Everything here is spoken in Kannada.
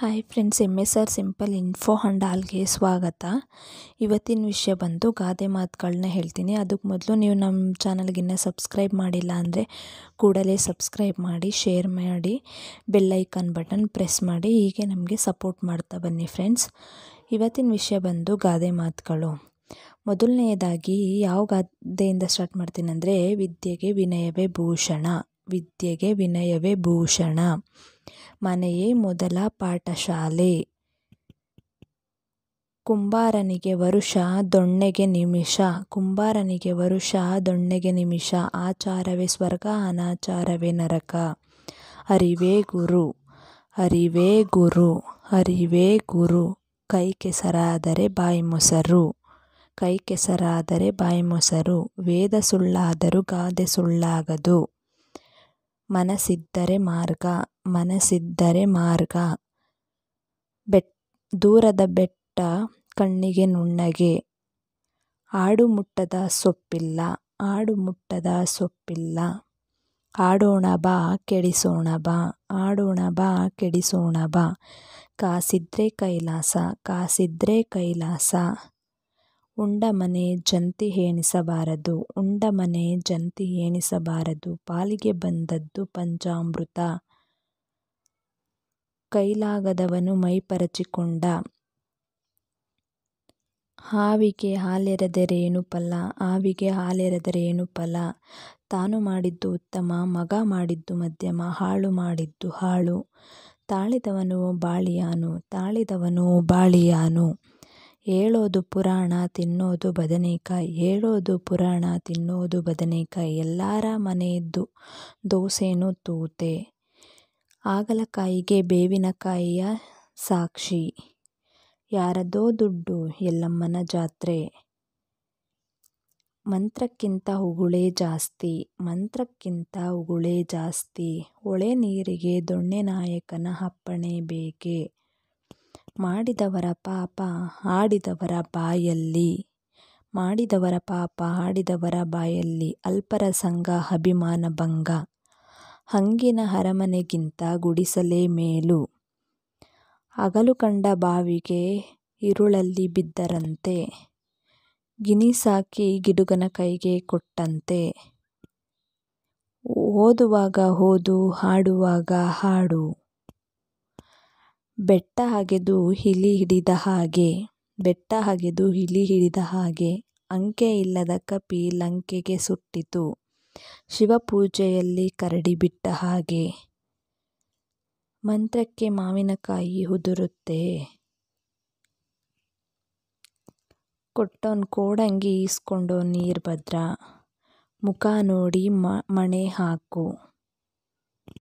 hi friends M S R simple info ಹಂಡಾಲ್ಗೆ ಸ್ವಾಗತ ಇವತ್ತಿನ ವಿಷಯ ಬಂದು ಗಾದೆ ಮಾತುಗಳನ್ನ ಹೇಳ್ತೀನಿ ಅದಕ್ಕೆ ಮೊದಲು ನೀವು ನಮ್ಮ ಚಾನಲ್ಗಿನ್ನ ಸಬ್ಸ್ಕ್ರೈಬ್ ಮಾಡಿಲ್ಲ ಅಂದರೆ ಕೂಡಲೇ ಸಬ್ಸ್ಕ್ರೈಬ್ ಮಾಡಿ ಶೇರ್ ಮಾಡಿ ಬೆಲ್ಲೈಕಾನ್ ಬಟನ್ ಪ್ರೆಸ್ ಮಾಡಿ ಹೀಗೆ ನಮಗೆ ಸಪೋರ್ಟ್ ಮಾಡ್ತಾ ಬನ್ನಿ ಫ್ರೆಂಡ್ಸ್ ಇವತ್ತಿನ ವಿಷಯ ಬಂದು ಗಾದೆ ಮಾತುಗಳು ಮೊದಲನೆಯದಾಗಿ ಯಾವ ಗಾದೆಯಿಂದ ಸ್ಟಾರ್ಟ್ ಮಾಡ್ತೀನಿ ವಿದ್ಯೆಗೆ ವಿನಯವೇ ಭೂಷಣ ವಿದ್ಯೆಗೆ ವಿನಯವೇ ಭೂಷಣ ಮನೆಯೇ ಮೊದಲ ಪಾಠಶಾಲೆ ಕುಂಬಾರನಿಗೆ ವರುಷ ದೊಣ್ಣೆಗೆ ನಿಮಿಷ ಕುಂಬಾರನಿಗೆ ವರುಷ ದೊಣ್ಣೆಗೆ ನಿಮಿಷ ಆಚಾರವೇ ಸ್ವರ್ಗ ಅನಾಚಾರವೇ ನರಕ ಅರಿವೇ ಗುರು ಅರಿವೇ ಗುರು ಅರಿವೇ ಗುರು ಕೈ ಕೆಸರಾದರೆ ಬಾಯಿ ಮೊಸರು ಕೈ ಕೆಸರಾದರೆ ಬಾಯಿ ಮೊಸರು ವೇದ ಸುಳ್ಳಾದರೂ ಗಾದೆ ಸುಳ್ಳಾಗದು ಮನಸ್ಸಿದ್ದರೆ ಮಾರ್ಗ ಮನಸ್ಸಿದ್ದರೆ ಮಾರ್ಗ ಬೆಟ್ ದೂರದ ಬೆಟ್ಟ ಕಣ್ಣಿಗೆ ನುಣ್ಣಗೆ ಆಡು ಮುಟ್ಟದ ಸೊಪ್ಪಿಲ್ಲ ಆಡು ಮುಟ್ಟದ ಸೊಪ್ಪಿಲ್ಲ ಆಡೋಣ ಬಾ ಕೆಡಿಸೋಣ ಬಾ ಆಡೋಣ ಬಾ ಕೆಡಿಸೋಣ ಬಾ ಕಾಸಿದ್ರೆ ಕೈಲಾಸ ಕಾಸಿದ್ರೆ ಕೈಲಾಸ ಉಂಡಮನೆ ಜಂತಿ ಏಣಿಸಬಾರದು ಉಂಡಮನೆ ಜಂತಿ ಏಣಿಸಬಾರದು ಪಾಲಿಗೆ ಬಂದದ್ದು ಪಂಚಾಮೃತ ಕೈಲಾಗದವನು ಮೈಪರಚಿಕೊಂಡ ಹಾವಿಗೆ ಹಾಲೆರೆದರೇನು ಫಲ ಹಾವಿಗೆ ಹಾಲೆರೆದರೇನು ಫಲ ತಾನು ಮಾಡಿದ್ದು ಉತ್ತಮ ಮಗ ಮಾಡಿದ್ದು ಮಧ್ಯಮ ಹಾಳು ಮಾಡಿದ್ದು ಹಾಳು ತಾಳಿದವನು ಬಾಳಿಯಾನು ತಾಳಿದವನು ಬಾಳಿಯಾನು ಹೇಳೋದು ಪುರಾಣ ತಿನ್ನೋದು ಬದನೇಕಾಯಿ ಹೇಳೋದು ಪುರಾಣ ತಿನ್ನೋದು ಬದನೇಕಾಯಿ ಎಲ್ಲರ ಮನೆಯದ್ದು ದೋಸೆನೂ ತೂತೆ ಹಾಗಲಕಾಯಿಗೆ ಬೇವಿನಕಾಯಿಯ ಸಾಕ್ಷಿ ಯಾರದೋ ದುಡ್ಡು ಎಲ್ಲಮ್ಮನ ಜಾತ್ರೆ ಮಂತ್ರಕ್ಕಿಂತ ಉಗುಳೇ ಜಾಸ್ತಿ ಮಂತ್ರಕ್ಕಿಂತ ಉಗುಳೇ ಜಾಸ್ತಿ ಹೊಳೆ ನೀರಿಗೆ ದೊಣ್ಣೆ ನಾಯಕನ ಅಪ್ಪಣೆ ಬೇಕೆ ಮಾಡಿದವರ ಪಾಪ ಹಾಡಿದವರ ಬಾಯಲ್ಲಿ ಮಾಡಿದವರ ಪಾಪ ಹಾಡಿದವರ ಬಾಯಲ್ಲಿ ಅಲ್ಪರ ಸಂಘ ಅಭಿಮಾನ ಭಂಗ ಹಂಗಿನ ಅರಮನೆಗಿಂತ ಗುಡಿಸಲೇ ಮೇಲು ಹಗಲು ಕಂಡ ಬಾವಿಗೆ ಇರುಳಲ್ಲಿ ಬಿದ್ದರಂತೆ ಗಿನಿಸಾಕಿ ಗಿಡುಗನ ಕೈಗೆ ಕೊಟ್ಟಂತೆ ಓದುವಾಗ ಓದು ಹಾಡುವಾಗ ಹಾಡು ಬೆಟ್ಟ ಅಗೆದು ಇಲಿ ಹಿಡಿದ ಹಾಗೆ ಬೆಟ್ಟ ಅಗೆದು ಇಲಿ ಹಿಡಿದ ಹಾಗೆ ಅಂಕೆ ಇಲ್ಲದ ಕಪಿ ಲಂಕೆಗೆ ಸುಟ್ಟಿತು ಶಿವಪೂಜೆಯಲ್ಲಿ ಕರಡಿ ಬಿಟ್ಟ ಹಾಗೆ ಮಂತ್ರಕ್ಕೆ ಮಾವಿನಕಾಯಿ ಉದುರುತ್ತೆ ಕೊಟ್ಟೋನ್ ಕೋಡಂಗಿ ಈಸ್ಕೊಂಡೋ ನೀರ್ಭದ್ರ ಮುಖ ನೋಡಿ ಮಣೆ ಹಾಕು